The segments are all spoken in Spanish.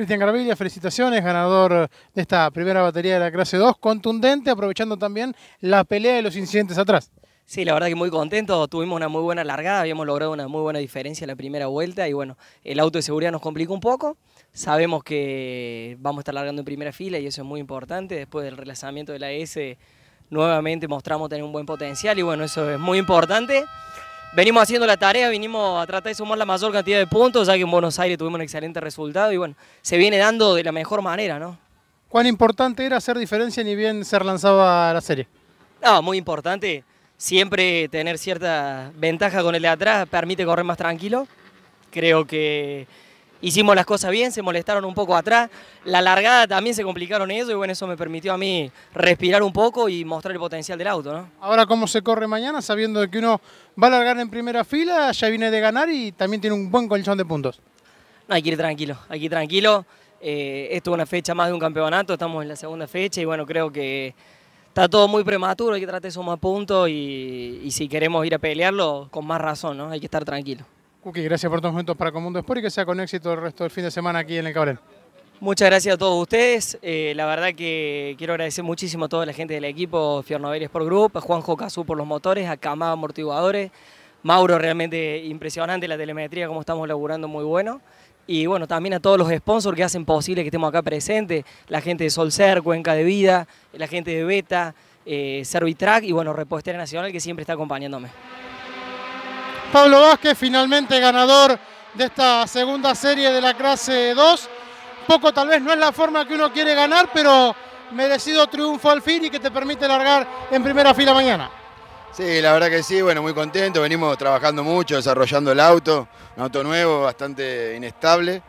Cristian Garavilla, felicitaciones, ganador de esta primera batería de la clase 2, contundente, aprovechando también la pelea de los incidentes atrás. Sí, la verdad que muy contento, tuvimos una muy buena largada, habíamos logrado una muy buena diferencia en la primera vuelta y bueno, el auto de seguridad nos complica un poco, sabemos que vamos a estar largando en primera fila y eso es muy importante, después del relanzamiento de la S nuevamente mostramos tener un buen potencial y bueno, eso es muy importante venimos haciendo la tarea, vinimos a tratar de sumar la mayor cantidad de puntos, ya que en Buenos Aires tuvimos un excelente resultado y bueno, se viene dando de la mejor manera, ¿no? ¿Cuán importante era hacer diferencia ni bien se a la serie? No, muy importante. Siempre tener cierta ventaja con el de atrás permite correr más tranquilo. Creo que hicimos las cosas bien, se molestaron un poco atrás. La largada también se complicaron ellos y bueno, eso me permitió a mí respirar un poco y mostrar el potencial del auto. ¿no? Ahora, ¿cómo se corre mañana sabiendo que uno va a largar en primera fila, ya viene de ganar y también tiene un buen colchón de puntos? No, hay que ir tranquilo, hay que ir tranquilo. Eh, esto es una fecha más de un campeonato, estamos en la segunda fecha y bueno, creo que está todo muy prematuro, hay que tratar de sumar puntos y, y si queremos ir a pelearlo, con más razón, ¿no? Hay que estar tranquilo. Cookie, gracias por tus momentos para Comundo Sport y que sea con éxito el resto del fin de semana aquí en el Cabrel. Muchas gracias a todos ustedes. Eh, la verdad que quiero agradecer muchísimo a toda la gente del equipo Fiornoveres por Group, a Juanjo Cazú por los motores, a Camada Amortiguadores, Mauro realmente impresionante la telemetría, como estamos laburando muy bueno. Y bueno, también a todos los sponsors que hacen posible que estemos acá presentes, la gente de Solcer, Cuenca de Vida, la gente de Beta, eh, Servitrack y bueno, Repostería Nacional que siempre está acompañándome. Pablo Vázquez, finalmente ganador de esta segunda serie de la clase 2. Poco tal vez no es la forma que uno quiere ganar, pero merecido triunfo al fin y que te permite largar en primera fila mañana. Sí, la verdad que sí, bueno, muy contento, venimos trabajando mucho, desarrollando el auto, un auto nuevo, bastante inestable,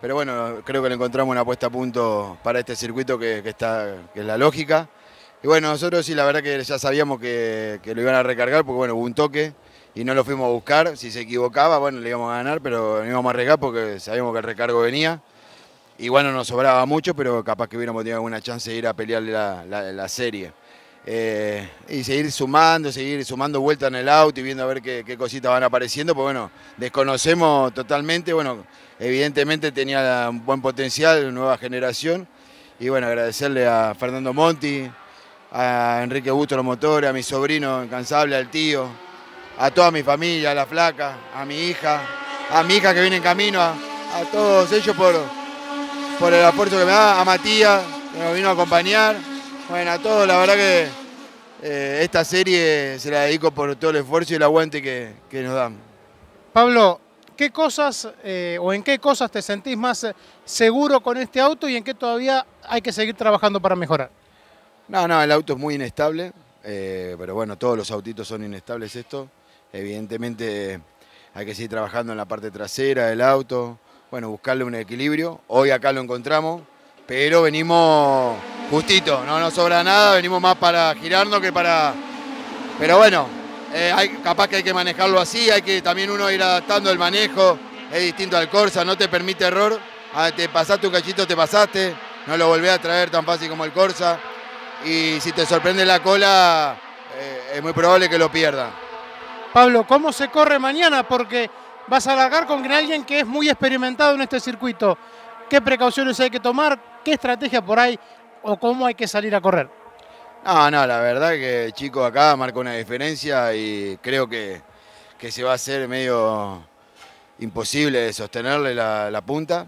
pero bueno, creo que le encontramos una puesta a punto para este circuito que, está, que es la lógica. Y bueno, nosotros sí, la verdad que ya sabíamos que, que lo iban a recargar, porque bueno, hubo un toque, y no lo fuimos a buscar. Si se equivocaba, bueno, le íbamos a ganar, pero no íbamos a arriesgar porque sabíamos que el recargo venía. Y bueno, nos sobraba mucho, pero capaz que hubiéramos tenido alguna chance de ir a pelear la, la, serie. Eh, y seguir sumando, seguir sumando vueltas en el auto y viendo a ver qué, cositas van apareciendo, pues bueno, desconocemos totalmente, bueno, evidentemente tenía un buen potencial, nueva generación, y bueno, agradecerle a Fernando Monti, a Enrique Busto los motores, a mi sobrino incansable, al tío, a toda mi familia, a la flaca, a mi hija, a mi hija que viene en camino, a, todos ellos por, por el aporte que me da, a Matías, que nos vino a acompañar. Bueno, a todos, la verdad que eh, esta serie se la dedico por todo el esfuerzo y el aguante que, nos dan. Pablo, ¿qué cosas eh, o en qué cosas te sentís más eh, seguro con este auto y en qué todavía hay que seguir trabajando para mejorar? No, no, el auto es muy inestable, pero bueno, todos los autitos son inestables esto. Evidentemente hay que seguir trabajando en la parte trasera del auto, bueno, buscarle un equilibrio. Hoy acá lo encontramos, pero venimos justito, no nos sobra nada, venimos más para girarnos que para... Pero bueno, eh, capaz que hay que manejarlo así, hay que también uno ir adaptando el manejo, es distinto al Corsa, no te permite error, ah, te pasaste un cachito, te pasaste, no lo volvés a traer tan fácil como el Corsa, y si te sorprende la cola, eh, es muy probable que lo pierda. Pablo, ¿cómo se corre mañana? Porque vas a largar con alguien que es muy experimentado en este circuito. ¿Qué precauciones hay que tomar? ¿Qué estrategia por ahí? ¿O cómo hay que salir a correr? No, no, la verdad que chico acá marca una diferencia y creo que, se va a hacer medio imposible sostenerle la, punta.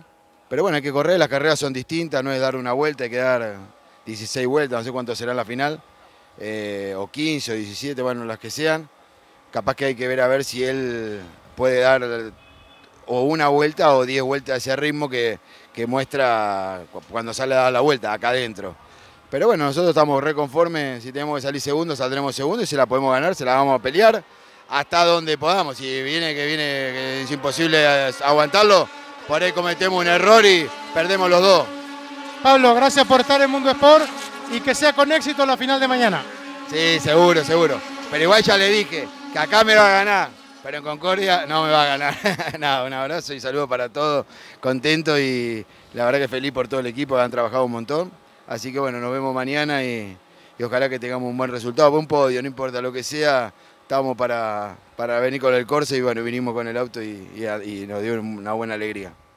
Pero bueno, hay que correr, las carreras son distintas, no es dar una vuelta, hay que dar 16 vueltas, no sé cuánto será la final, eh, o 15 o 17, bueno, las que sean capaz que hay que ver a ver si él puede dar o una vuelta o diez vueltas a ese ritmo que, muestra cuando sale a dar la vuelta, acá adentro. Pero bueno, nosotros estamos reconformes, si tenemos que salir segundos, saldremos segundos y si la podemos ganar, se la vamos a pelear hasta donde podamos. Si viene que viene, que es imposible aguantarlo, por ahí cometemos un error y perdemos los dos. Pablo, gracias por estar en Mundo Sport y que sea con éxito la final de mañana. Sí, seguro, seguro. Pero igual ya le dije, que acá me va a ganar, pero en Concordia no me va a ganar. Nada, un abrazo y saludo para todos, contento y la verdad que feliz por todo el equipo, han trabajado un montón. Así que bueno, nos vemos mañana y, ojalá que tengamos un buen resultado, buen podio, no importa lo que sea, Estamos para, venir con el Corse y bueno, vinimos con el auto y nos dio una buena alegría.